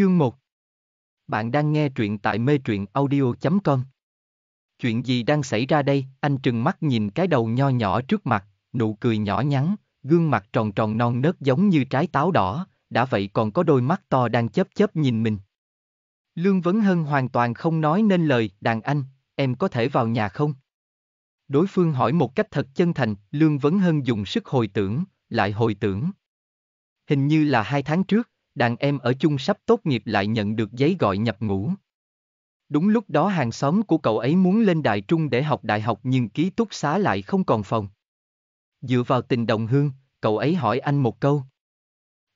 Chương 1 Bạn đang nghe truyện tại mê truyện audio.com Chuyện gì đang xảy ra đây? Anh trừng mắt nhìn cái đầu nho nhỏ trước mặt, nụ cười nhỏ nhắn, gương mặt tròn tròn non nớt giống như trái táo đỏ, đã vậy còn có đôi mắt to đang chớp chớp nhìn mình. Lương Vấn Hân hoàn toàn không nói nên lời, đàn anh, em có thể vào nhà không? Đối phương hỏi một cách thật chân thành, Lương Vấn Hân dùng sức hồi tưởng, lại hồi tưởng. Hình như là hai tháng trước, đàn em ở chung sắp tốt nghiệp lại nhận được giấy gọi nhập ngũ. Đúng lúc đó hàng xóm của cậu ấy muốn lên đại trung để học đại học nhưng ký túc xá lại không còn phòng. Dựa vào tình đồng hương, cậu ấy hỏi anh một câu.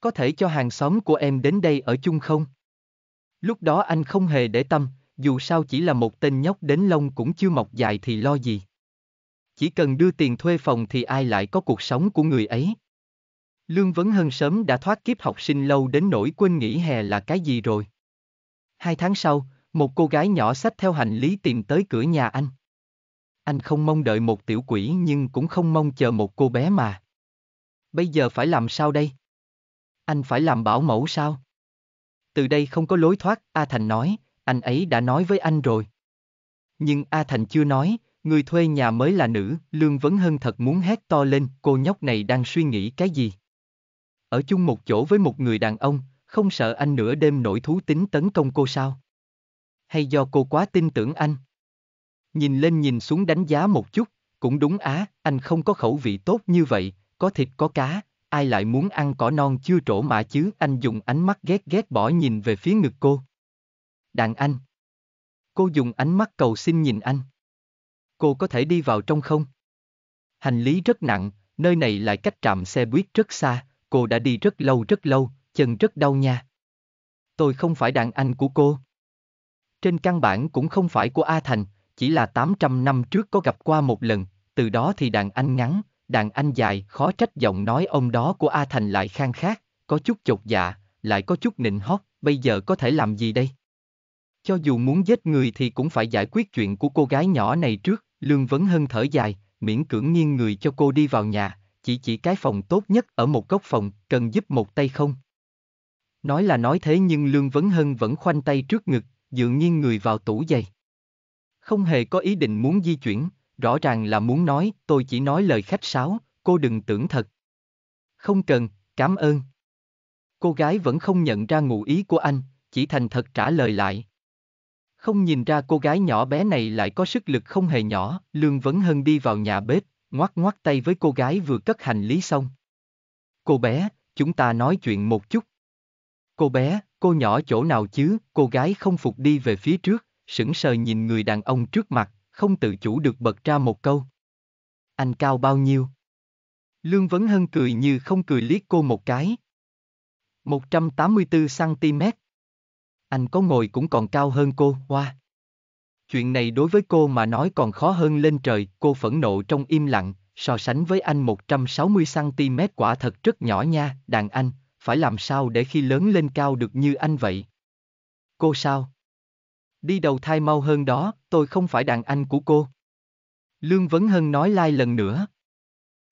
Có thể cho hàng xóm của em đến đây ở chung không? Lúc đó anh không hề để tâm, dù sao chỉ là một tên nhóc đến lông cũng chưa mọc dài thì lo gì. Chỉ cần đưa tiền thuê phòng thì ai lại có cuộc sống của người ấy. Lương Vấn Hân sớm đã thoát kiếp học sinh lâu đến nỗi quên nghỉ hè là cái gì rồi. Hai tháng sau, một cô gái nhỏ xách theo hành lý tìm tới cửa nhà anh. Anh không mong đợi một tiểu quỷ nhưng cũng không mong chờ một cô bé mà. Bây giờ phải làm sao đây? Anh phải làm bảo mẫu sao? Từ đây không có lối thoát, A Thành nói, anh ấy đã nói với anh rồi. Nhưng A Thành chưa nói, người thuê nhà mới là nữ, Lương Vấn Hân thật muốn hét to lên, cô nhóc này đang suy nghĩ cái gì ở chung một chỗ với một người đàn ông, không sợ anh nửa đêm nổi thú tính tấn công cô sao? Hay do cô quá tin tưởng anh? Nhìn lên nhìn xuống đánh giá một chút, cũng đúng á, anh không có khẩu vị tốt như vậy, có thịt có cá, ai lại muốn ăn cỏ non chưa trổ mà chứ anh dùng ánh mắt ghét ghét bỏ nhìn về phía ngực cô. Đàn anh. Cô dùng ánh mắt cầu xin nhìn anh. Cô có thể đi vào trong không? Hành lý rất nặng, nơi này lại cách trạm xe buýt rất xa, Cô đã đi rất lâu rất lâu, chân rất đau nha. Tôi không phải đàn anh của cô. Trên căn bản cũng không phải của A Thành, chỉ là 800 năm trước có gặp qua một lần, từ đó thì đàn anh ngắn, đàn anh dài, khó trách giọng nói ông đó của A Thành lại khang khác, có chút chột dạ, lại có chút nịnh hót, bây giờ có thể làm gì đây? Cho dù muốn giết người thì cũng phải giải quyết chuyện của cô gái nhỏ này trước, Lương Vấn Hân thở dài, miễn cưỡng nghiêng người cho cô đi vào nhà, chỉ chỉ cái phòng tốt nhất ở một góc phòng, cần giúp một tay không? Nói là nói thế nhưng Lương Vấn Hân vẫn khoanh tay trước ngực, dường nghiêng người vào tủ giày. Không hề có ý định muốn di chuyển, rõ ràng là muốn nói, tôi chỉ nói lời khách sáo, cô đừng tưởng thật. Không cần, cảm ơn. Cô gái vẫn không nhận ra ngụ ý của anh, chỉ thành thật trả lời lại. Không nhìn ra cô gái nhỏ bé này lại có sức lực không hề nhỏ, Lương Vấn Hân đi vào nhà bếp, ngoắc ngoắc tay với cô gái vừa cất hành lý xong. Cô bé, chúng ta nói chuyện một chút. Cô bé, cô nhỏ chỗ nào chứ, cô gái không phục đi về phía trước, sững sờ nhìn người đàn ông trước mặt, không tự chủ được bật ra một câu. Anh cao bao nhiêu? Lương Vấn Hân cười như không cười liếc cô một cái. 184cm. Anh có ngồi cũng còn cao hơn cô, hoa. Wow. Chuyện này đối với cô mà nói còn khó hơn lên trời, cô phẫn nộ trong im lặng, so sánh với anh 160cm quả thật rất nhỏ nha, đàn anh, phải làm sao để khi lớn lên cao được như anh vậy? Cô sao? Đi đầu thai mau hơn đó, tôi không phải đàn anh của cô. Lương Vấn Hân nói lai like lần nữa.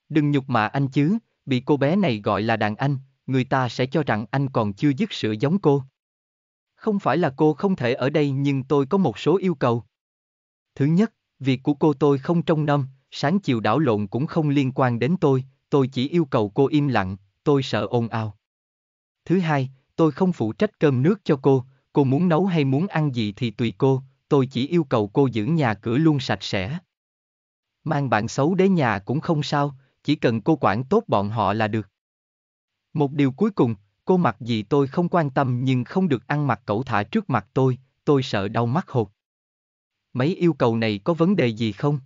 Đừng nhục mạ anh chứ, bị cô bé này gọi là đàn anh, người ta sẽ cho rằng anh còn chưa dứt sữa giống cô. Không phải là cô không thể ở đây nhưng tôi có một số yêu cầu. Thứ nhất, việc của cô tôi không trong năm, sáng chiều đảo lộn cũng không liên quan đến tôi, tôi chỉ yêu cầu cô im lặng, tôi sợ ồn ào. Thứ hai, tôi không phụ trách cơm nước cho cô, cô muốn nấu hay muốn ăn gì thì tùy cô, tôi chỉ yêu cầu cô giữ nhà cửa luôn sạch sẽ. Mang bạn xấu đến nhà cũng không sao, chỉ cần cô quản tốt bọn họ là được. Một điều cuối cùng, cô mặc gì tôi không quan tâm nhưng không được ăn mặc cẩu thả trước mặt tôi, tôi sợ đau mắt hột mấy yêu cầu này có vấn đề gì không?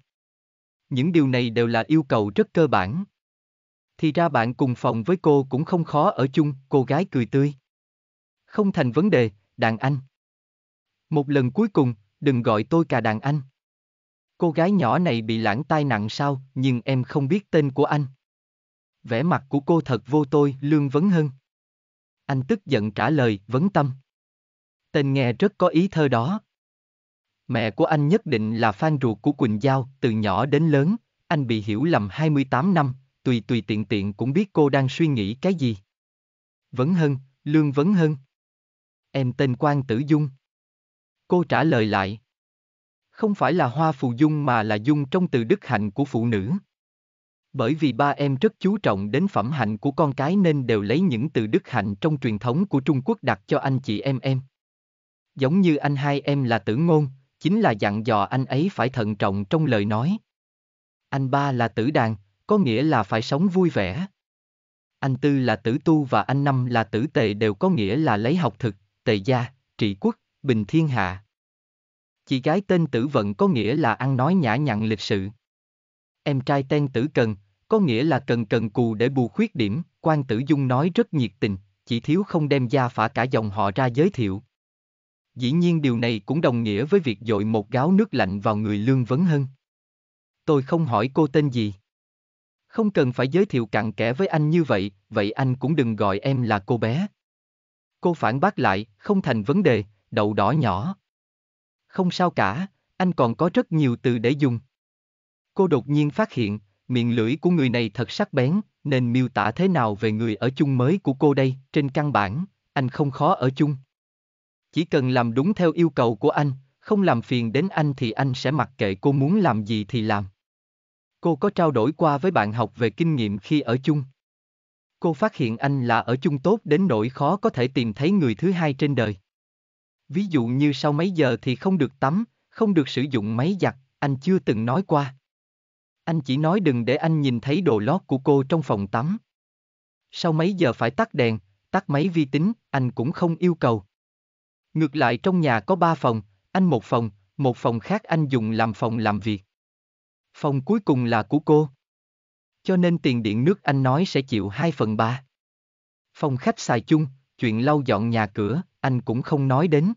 Những điều này đều là yêu cầu rất cơ bản. Thì ra bạn cùng phòng với cô cũng không khó ở chung, cô gái cười tươi. Không thành vấn đề, đàn anh. Một lần cuối cùng, đừng gọi tôi cả đàn anh. Cô gái nhỏ này bị lãng tai nặng sao, nhưng em không biết tên của anh. Vẻ mặt của cô thật vô tôi, Lương Vấn hơn. Anh tức giận trả lời, vấn tâm. Tên nghe rất có ý thơ đó. Mẹ của anh nhất định là fan ruột của Quỳnh Giao, từ nhỏ đến lớn, anh bị hiểu lầm 28 năm, tùy tùy tiện tiện cũng biết cô đang suy nghĩ cái gì. Vấn Hân, Lương Vấn Hân. Em tên Quang Tử Dung. Cô trả lời lại. Không phải là hoa phù dung mà là dung trong từ đức hạnh của phụ nữ. Bởi vì ba em rất chú trọng đến phẩm hạnh của con cái nên đều lấy những từ đức hạnh trong truyền thống của Trung Quốc đặt cho anh chị em em. Giống như anh hai em là tử ngôn, chính là dặn dò anh ấy phải thận trọng trong lời nói. Anh ba là tử đàn, có nghĩa là phải sống vui vẻ. Anh tư là tử tu và anh năm là tử tề đều có nghĩa là lấy học thực, tề gia, trị quốc, bình thiên hạ. Chị gái tên tử vận có nghĩa là ăn nói nhã nhặn lịch sự. Em trai tên tử cần, có nghĩa là cần cần cù để bù khuyết điểm, quan tử dung nói rất nhiệt tình, chỉ thiếu không đem gia phả cả dòng họ ra giới thiệu. Dĩ nhiên điều này cũng đồng nghĩa với việc dội một gáo nước lạnh vào người Lương Vấn Hân. Tôi không hỏi cô tên gì. Không cần phải giới thiệu cặn kẽ với anh như vậy, vậy anh cũng đừng gọi em là cô bé. Cô phản bác lại, không thành vấn đề, đậu đỏ nhỏ. Không sao cả, anh còn có rất nhiều từ để dùng. Cô đột nhiên phát hiện, miệng lưỡi của người này thật sắc bén, nên miêu tả thế nào về người ở chung mới của cô đây, trên căn bản, anh không khó ở chung. Chỉ cần làm đúng theo yêu cầu của anh, không làm phiền đến anh thì anh sẽ mặc kệ cô muốn làm gì thì làm. Cô có trao đổi qua với bạn học về kinh nghiệm khi ở chung. Cô phát hiện anh là ở chung tốt đến nỗi khó có thể tìm thấy người thứ hai trên đời. Ví dụ như sau mấy giờ thì không được tắm, không được sử dụng máy giặt, anh chưa từng nói qua. Anh chỉ nói đừng để anh nhìn thấy đồ lót của cô trong phòng tắm. Sau mấy giờ phải tắt đèn, tắt máy vi tính, anh cũng không yêu cầu. Ngược lại trong nhà có ba phòng, anh một phòng, một phòng khác anh dùng làm phòng làm việc. Phòng cuối cùng là của cô. Cho nên tiền điện nước anh nói sẽ chịu 2 phần 3. Phòng khách xài chung, chuyện lau dọn nhà cửa, anh cũng không nói đến.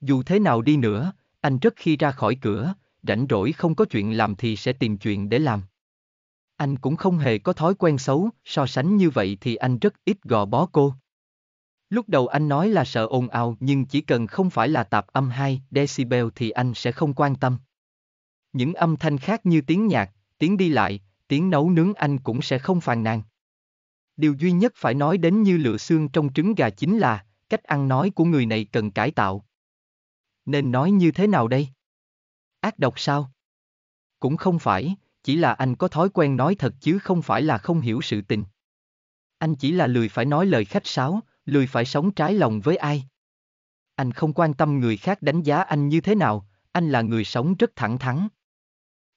Dù thế nào đi nữa, anh rất khi ra khỏi cửa, rảnh rỗi không có chuyện làm thì sẽ tìm chuyện để làm. Anh cũng không hề có thói quen xấu, so sánh như vậy thì anh rất ít gò bó cô. Lúc đầu anh nói là sợ ồn ào nhưng chỉ cần không phải là tạp âm 2 decibel thì anh sẽ không quan tâm. Những âm thanh khác như tiếng nhạc, tiếng đi lại, tiếng nấu nướng anh cũng sẽ không phàn nàn. Điều duy nhất phải nói đến như lựa xương trong trứng gà chính là, cách ăn nói của người này cần cải tạo. Nên nói như thế nào đây? Ác độc sao? Cũng không phải, chỉ là anh có thói quen nói thật chứ không phải là không hiểu sự tình. Anh chỉ là lười phải nói lời khách sáo, lười phải sống trái lòng với ai. Anh không quan tâm người khác đánh giá anh như thế nào, anh là người sống rất thẳng thắn.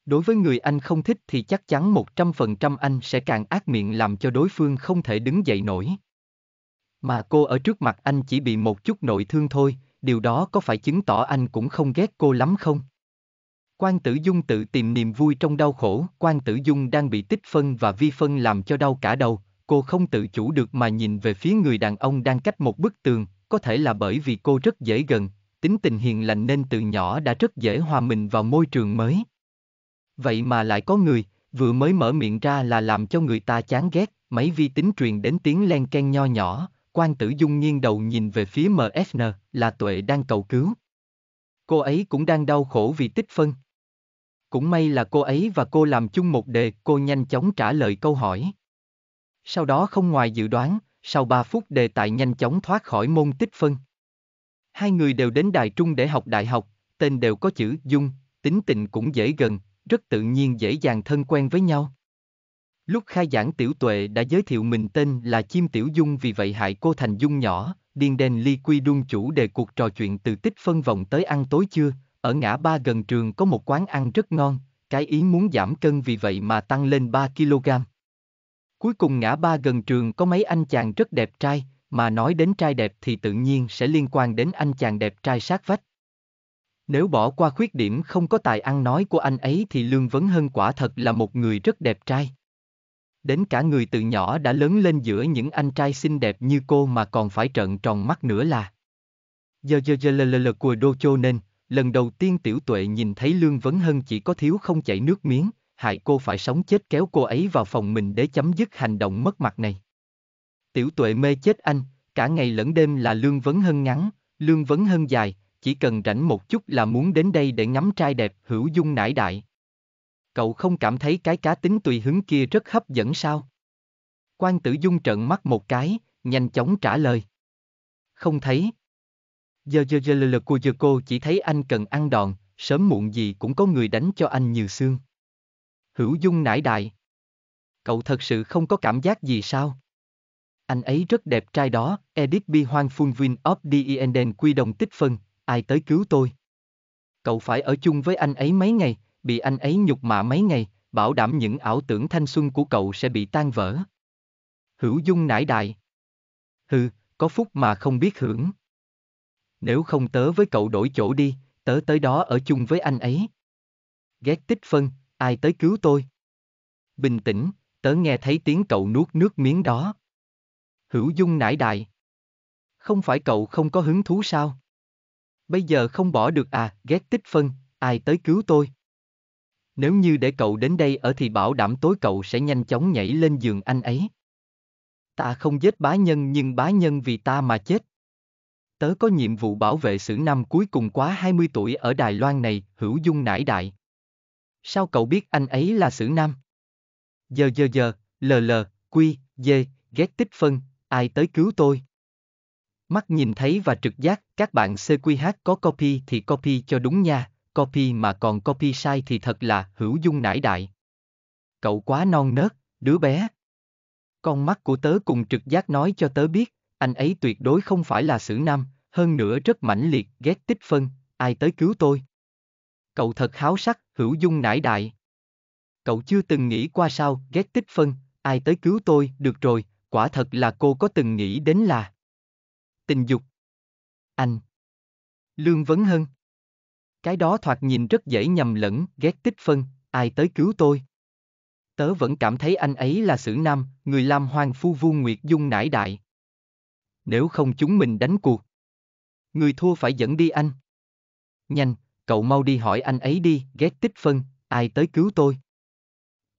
Đối với người anh không thích thì chắc chắn 100% anh sẽ càng ác miệng làm cho đối phương không thể đứng dậy nổi. Mà cô ở trước mặt anh chỉ bị một chút nội thương thôi, điều đó có phải chứng tỏ anh cũng không ghét cô lắm không? Quan Tử Dung tự tìm niềm vui trong đau khổ, Quan Tử Dung đang bị tích phân và vi phân làm cho đau cả đầu, cô không tự chủ được mà nhìn về phía người đàn ông đang cách một bức tường, có thể là bởi vì cô rất dễ gần, tính tình hiền lành nên từ nhỏ đã rất dễ hòa mình vào môi trường mới. Vậy mà lại có người, vừa mới mở miệng ra là làm cho người ta chán ghét, máy vi tính truyền đến tiếng len ken nho nhỏ, quan tử dung nghiêng đầu nhìn về phía MSN, là tuệ đang cầu cứu. Cô ấy cũng đang đau khổ vì tích phân. Cũng may là cô ấy và cô làm chung một đề, cô nhanh chóng trả lời câu hỏi sau đó không ngoài dự đoán, sau 3 phút đề tài nhanh chóng thoát khỏi môn tích phân. Hai người đều đến Đài Trung để học đại học, tên đều có chữ Dung, tính tình cũng dễ gần, rất tự nhiên dễ dàng thân quen với nhau. Lúc khai giảng Tiểu Tuệ đã giới thiệu mình tên là Chim Tiểu Dung vì vậy hại cô thành Dung nhỏ, điên đen ly quy đun chủ đề cuộc trò chuyện từ tích phân vòng tới ăn tối trưa, ở ngã ba gần trường có một quán ăn rất ngon, cái ý muốn giảm cân vì vậy mà tăng lên 3 kg. Cuối cùng ngã ba gần trường có mấy anh chàng rất đẹp trai, mà nói đến trai đẹp thì tự nhiên sẽ liên quan đến anh chàng đẹp trai sát vách. Nếu bỏ qua khuyết điểm không có tài ăn nói của anh ấy thì Lương Vấn Hân quả thật là một người rất đẹp trai. Đến cả người từ nhỏ đã lớn lên giữa những anh trai xinh đẹp như cô mà còn phải trợn tròn mắt nữa là. Giờ giờ giờ lờ lờ lờ của Đô Chô nên, lần đầu tiên tiểu tuệ nhìn thấy Lương Vấn Hân chỉ có thiếu không chảy nước miếng, hại cô phải sống chết kéo cô ấy vào phòng mình để chấm dứt hành động mất mặt này. Tiểu tuệ mê chết anh, cả ngày lẫn đêm là lương vấn hân ngắn, lương vấn hân dài, chỉ cần rảnh một chút là muốn đến đây để ngắm trai đẹp hữu dung nải đại. Cậu không cảm thấy cái cá tính tùy hứng kia rất hấp dẫn sao? Quan tử dung trợn mắt một cái, nhanh chóng trả lời. Không thấy. Giờ giờ giờ lờ lờ cô giờ cô chỉ thấy anh cần ăn đòn, sớm muộn gì cũng có người đánh cho anh nhiều xương. Hữu Dung nải đại. Cậu thật sự không có cảm giác gì sao? Anh ấy rất đẹp trai đó, Edith bi Hoang Phun Vin of Dienden quy đồng tích phân, ai tới cứu tôi? Cậu phải ở chung với anh ấy mấy ngày, bị anh ấy nhục mạ mấy ngày, bảo đảm những ảo tưởng thanh xuân của cậu sẽ bị tan vỡ. Hữu Dung nải đại. Hừ, có phúc mà không biết hưởng. Nếu không tớ với cậu đổi chỗ đi, tớ tới đó ở chung với anh ấy. Ghét tích phân, ai tới cứu tôi? Bình tĩnh, tớ nghe thấy tiếng cậu nuốt nước miếng đó. Hữu Dung nải đại. Không phải cậu không có hứng thú sao? Bây giờ không bỏ được à, ghét tích phân, ai tới cứu tôi? Nếu như để cậu đến đây ở thì bảo đảm tối cậu sẽ nhanh chóng nhảy lên giường anh ấy. Ta không giết bá nhân nhưng bá nhân vì ta mà chết. Tớ có nhiệm vụ bảo vệ sử năm cuối cùng quá 20 tuổi ở Đài Loan này, Hữu Dung nải đại sao cậu biết anh ấy là xử nam? Giờ giờ giờ, lờ lờ, quy, dê, ghét tích phân, ai tới cứu tôi? Mắt nhìn thấy và trực giác, các bạn CQH có copy thì copy cho đúng nha, copy mà còn copy sai thì thật là hữu dung nải đại. Cậu quá non nớt, đứa bé. Con mắt của tớ cùng trực giác nói cho tớ biết, anh ấy tuyệt đối không phải là xử nam, hơn nữa rất mãnh liệt ghét tích phân, ai tới cứu tôi. Cậu thật háo sắc, hữu dung nải đại. Cậu chưa từng nghĩ qua sao, ghét tích phân, ai tới cứu tôi, được rồi, quả thật là cô có từng nghĩ đến là tình dục. Anh. Lương Vấn hơn, Cái đó thoạt nhìn rất dễ nhầm lẫn, ghét tích phân, ai tới cứu tôi. Tớ vẫn cảm thấy anh ấy là sử nam, người lam hoàng phu vu nguyệt dung nải đại. Nếu không chúng mình đánh cuộc. Người thua phải dẫn đi anh. Nhanh, cậu mau đi hỏi anh ấy đi, ghét tích phân, ai tới cứu tôi.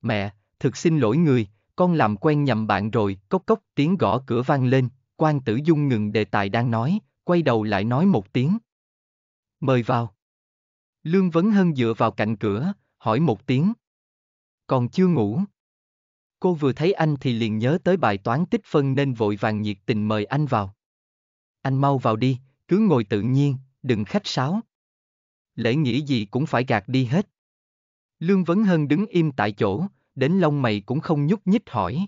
Mẹ, thực xin lỗi người, con làm quen nhầm bạn rồi, cốc cốc tiếng gõ cửa vang lên, quan tử dung ngừng đề tài đang nói, quay đầu lại nói một tiếng. Mời vào. Lương Vấn Hân dựa vào cạnh cửa, hỏi một tiếng. Còn chưa ngủ. Cô vừa thấy anh thì liền nhớ tới bài toán tích phân nên vội vàng nhiệt tình mời anh vào. Anh mau vào đi, cứ ngồi tự nhiên, đừng khách sáo lễ nghĩa gì cũng phải gạt đi hết. Lương Vấn Hân đứng im tại chỗ, đến lông mày cũng không nhúc nhích hỏi.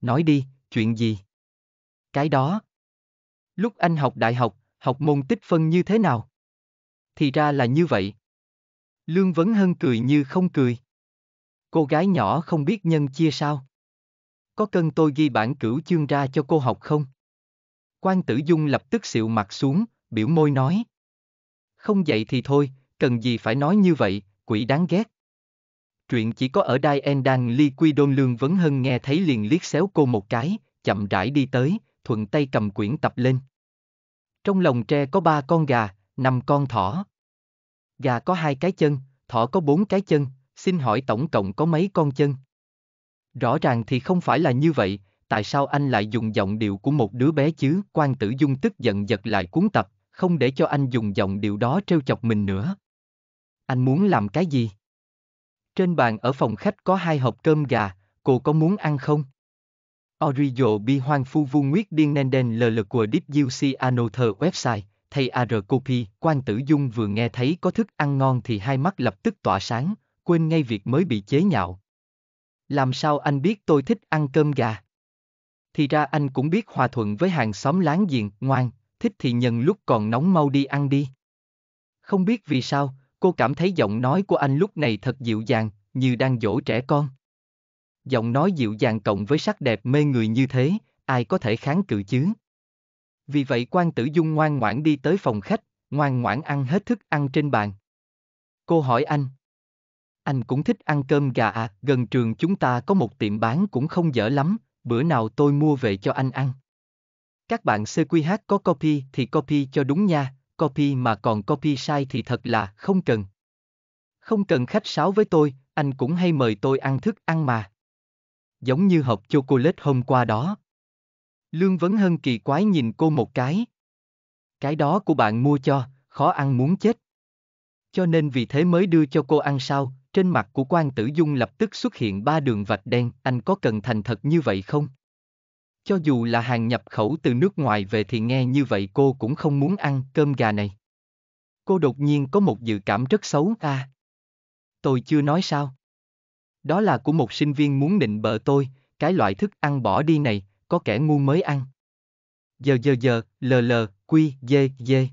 Nói đi, chuyện gì? Cái đó. Lúc anh học đại học, học môn tích phân như thế nào? Thì ra là như vậy. Lương Vấn Hân cười như không cười. Cô gái nhỏ không biết nhân chia sao. Có cần tôi ghi bản cửu chương ra cho cô học không? Quan tử dung lập tức xịu mặt xuống, biểu môi nói không dậy thì thôi, cần gì phải nói như vậy, quỷ đáng ghét. Chuyện chỉ có ở Đai Endan Ly Quy Đôn Lương Vấn Hân nghe thấy liền liếc xéo cô một cái, chậm rãi đi tới, thuận tay cầm quyển tập lên. Trong lồng tre có ba con gà, năm con thỏ. Gà có hai cái chân, thỏ có bốn cái chân, xin hỏi tổng cộng có mấy con chân? Rõ ràng thì không phải là như vậy, tại sao anh lại dùng giọng điệu của một đứa bé chứ? Quan tử dung tức giận giật lại cuốn tập, không để cho anh dùng giọng điệu đó trêu chọc mình nữa. Anh muốn làm cái gì? Trên bàn ở phòng khách có hai hộp cơm gà, cô có muốn ăn không? Origo bi hoang phu vu nguyết điên nên đen lờ lờ của Deep UC Ano thờ website, thay AR copy, quan tử dung vừa nghe thấy có thức ăn ngon thì hai mắt lập tức tỏa sáng, quên ngay việc mới bị chế nhạo. Làm sao anh biết tôi thích ăn cơm gà? Thì ra anh cũng biết hòa thuận với hàng xóm láng giềng, ngoan, thích thì nhân lúc còn nóng mau đi ăn đi. Không biết vì sao, cô cảm thấy giọng nói của anh lúc này thật dịu dàng, như đang dỗ trẻ con. Giọng nói dịu dàng cộng với sắc đẹp mê người như thế, ai có thể kháng cự chứ? Vì vậy quan tử dung ngoan ngoãn đi tới phòng khách, ngoan ngoãn ăn hết thức ăn trên bàn. Cô hỏi anh. Anh cũng thích ăn cơm gà à, gần trường chúng ta có một tiệm bán cũng không dở lắm, bữa nào tôi mua về cho anh ăn. Các bạn CQH có copy thì copy cho đúng nha, copy mà còn copy sai thì thật là không cần. Không cần khách sáo với tôi, anh cũng hay mời tôi ăn thức ăn mà. Giống như hộp chocolate hôm qua đó. Lương Vấn Hân kỳ quái nhìn cô một cái. Cái đó của bạn mua cho, khó ăn muốn chết. Cho nên vì thế mới đưa cho cô ăn sao, trên mặt của quan tử dung lập tức xuất hiện ba đường vạch đen, anh có cần thành thật như vậy không? Cho dù là hàng nhập khẩu từ nước ngoài về thì nghe như vậy cô cũng không muốn ăn cơm gà này. Cô đột nhiên có một dự cảm rất xấu à. Tôi chưa nói sao. Đó là của một sinh viên muốn nịnh bợ tôi, cái loại thức ăn bỏ đi này, có kẻ ngu mới ăn. Giờ giờ giờ, lờ lờ, quy, dê, dê.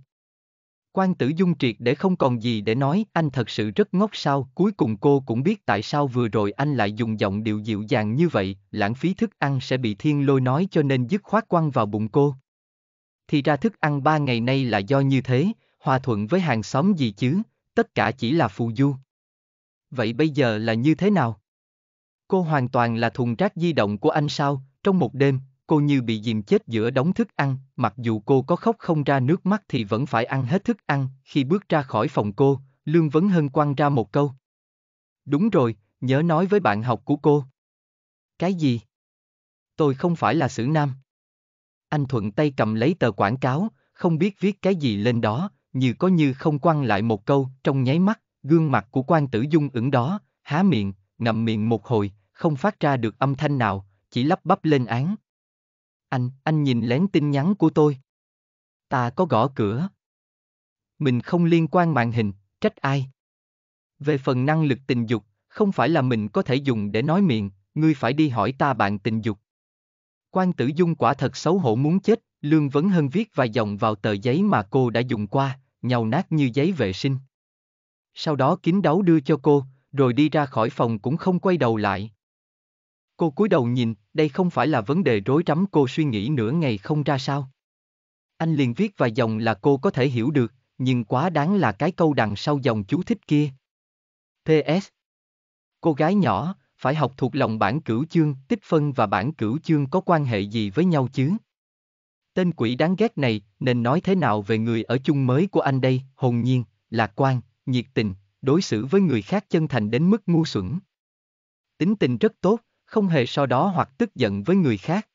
Quan tử dung triệt để không còn gì để nói, anh thật sự rất ngốc sao, cuối cùng cô cũng biết tại sao vừa rồi anh lại dùng giọng điệu dịu dàng như vậy, lãng phí thức ăn sẽ bị thiên lôi nói cho nên dứt khoát quăng vào bụng cô. Thì ra thức ăn ba ngày nay là do như thế, hòa thuận với hàng xóm gì chứ, tất cả chỉ là phù du. Vậy bây giờ là như thế nào? Cô hoàn toàn là thùng rác di động của anh sao, trong một đêm, cô như bị dìm chết giữa đống thức ăn, mặc dù cô có khóc không ra nước mắt thì vẫn phải ăn hết thức ăn, khi bước ra khỏi phòng cô, Lương Vấn Hân quăng ra một câu. Đúng rồi, nhớ nói với bạn học của cô. Cái gì? Tôi không phải là xử nam. Anh thuận tay cầm lấy tờ quảng cáo, không biết viết cái gì lên đó, như có như không quăng lại một câu, trong nháy mắt, gương mặt của quan tử dung ứng đó, há miệng, ngậm miệng một hồi, không phát ra được âm thanh nào, chỉ lắp bắp lên án, anh, anh nhìn lén tin nhắn của tôi. Ta có gõ cửa. Mình không liên quan màn hình, trách ai. Về phần năng lực tình dục, không phải là mình có thể dùng để nói miệng, ngươi phải đi hỏi ta bạn tình dục. Quan tử dung quả thật xấu hổ muốn chết, Lương Vấn Hân viết vài dòng vào tờ giấy mà cô đã dùng qua, nhàu nát như giấy vệ sinh. Sau đó kín đáo đưa cho cô, rồi đi ra khỏi phòng cũng không quay đầu lại. Cô cúi đầu nhìn, đây không phải là vấn đề rối rắm cô suy nghĩ nửa ngày không ra sao. Anh liền viết vài dòng là cô có thể hiểu được, nhưng quá đáng là cái câu đằng sau dòng chú thích kia. PS Cô gái nhỏ, phải học thuộc lòng bản cửu chương, tích phân và bản cửu chương có quan hệ gì với nhau chứ? Tên quỷ đáng ghét này, nên nói thế nào về người ở chung mới của anh đây, hồn nhiên, lạc quan, nhiệt tình, đối xử với người khác chân thành đến mức ngu xuẩn. Tính tình rất tốt, không hề so đó hoặc tức giận với người khác.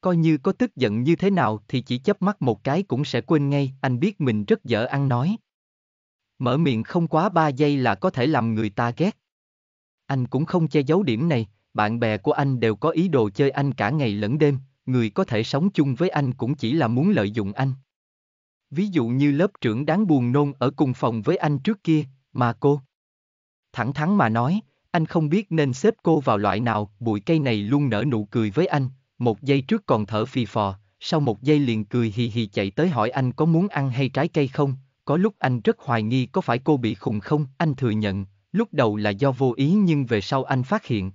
Coi như có tức giận như thế nào thì chỉ chớp mắt một cái cũng sẽ quên ngay, anh biết mình rất dở ăn nói. Mở miệng không quá ba giây là có thể làm người ta ghét. Anh cũng không che giấu điểm này, bạn bè của anh đều có ý đồ chơi anh cả ngày lẫn đêm, người có thể sống chung với anh cũng chỉ là muốn lợi dụng anh. Ví dụ như lớp trưởng đáng buồn nôn ở cùng phòng với anh trước kia, mà cô. Thẳng thắn mà nói, anh không biết nên xếp cô vào loại nào, bụi cây này luôn nở nụ cười với anh, một giây trước còn thở phì phò, sau một giây liền cười hì hì chạy tới hỏi anh có muốn ăn hay trái cây không, có lúc anh rất hoài nghi có phải cô bị khùng không, anh thừa nhận, lúc đầu là do vô ý nhưng về sau anh phát hiện.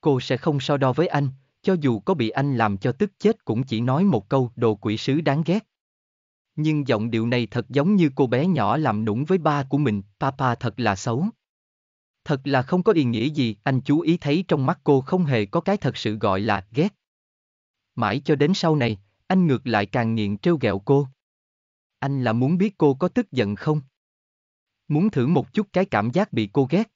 Cô sẽ không so đo với anh, cho dù có bị anh làm cho tức chết cũng chỉ nói một câu đồ quỷ sứ đáng ghét. Nhưng giọng điệu này thật giống như cô bé nhỏ làm nũng với ba của mình, papa thật là xấu. Thật là không có ý nghĩa gì, anh chú ý thấy trong mắt cô không hề có cái thật sự gọi là ghét. Mãi cho đến sau này, anh ngược lại càng nghiện trêu ghẹo cô. Anh là muốn biết cô có tức giận không? Muốn thử một chút cái cảm giác bị cô ghét.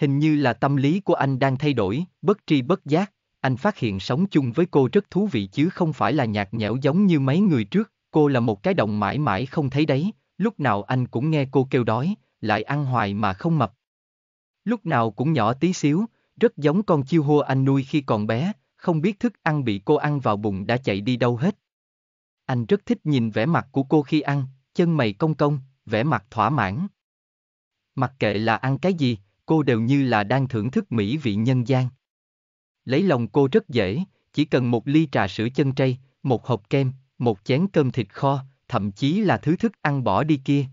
Hình như là tâm lý của anh đang thay đổi, bất tri bất giác, anh phát hiện sống chung với cô rất thú vị chứ không phải là nhạt nhẽo giống như mấy người trước, cô là một cái động mãi mãi không thấy đấy, lúc nào anh cũng nghe cô kêu đói, lại ăn hoài mà không mập. Lúc nào cũng nhỏ tí xíu, rất giống con chiêu hua anh nuôi khi còn bé, không biết thức ăn bị cô ăn vào bụng đã chạy đi đâu hết. Anh rất thích nhìn vẻ mặt của cô khi ăn, chân mày cong cong, vẻ mặt thỏa mãn. Mặc kệ là ăn cái gì, cô đều như là đang thưởng thức mỹ vị nhân gian. Lấy lòng cô rất dễ, chỉ cần một ly trà sữa chân trây, một hộp kem, một chén cơm thịt kho, thậm chí là thứ thức ăn bỏ đi kia.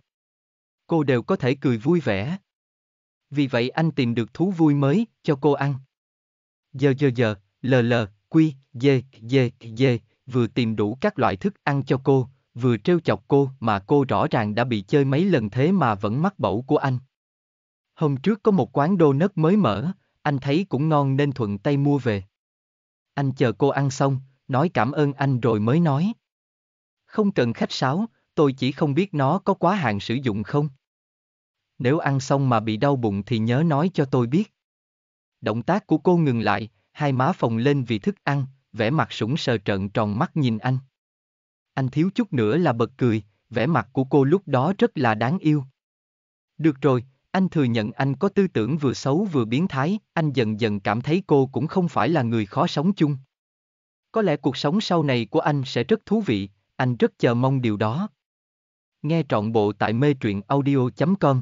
Cô đều có thể cười vui vẻ. Vì vậy anh tìm được thú vui mới, cho cô ăn. Giờ giờ giờ, lờ lờ, quy, dê, dê, dê, vừa tìm đủ các loại thức ăn cho cô, vừa trêu chọc cô mà cô rõ ràng đã bị chơi mấy lần thế mà vẫn mắc bẫu của anh. Hôm trước có một quán đô nớt mới mở, anh thấy cũng ngon nên thuận tay mua về. Anh chờ cô ăn xong, nói cảm ơn anh rồi mới nói. Không cần khách sáo, tôi chỉ không biết nó có quá hạn sử dụng không nếu ăn xong mà bị đau bụng thì nhớ nói cho tôi biết. Động tác của cô ngừng lại, hai má phồng lên vì thức ăn, vẻ mặt sủng sờ trợn tròn mắt nhìn anh. Anh thiếu chút nữa là bật cười, vẻ mặt của cô lúc đó rất là đáng yêu. Được rồi, anh thừa nhận anh có tư tưởng vừa xấu vừa biến thái, anh dần dần cảm thấy cô cũng không phải là người khó sống chung. Có lẽ cuộc sống sau này của anh sẽ rất thú vị, anh rất chờ mong điều đó. Nghe trọn bộ tại mê truyện audio.com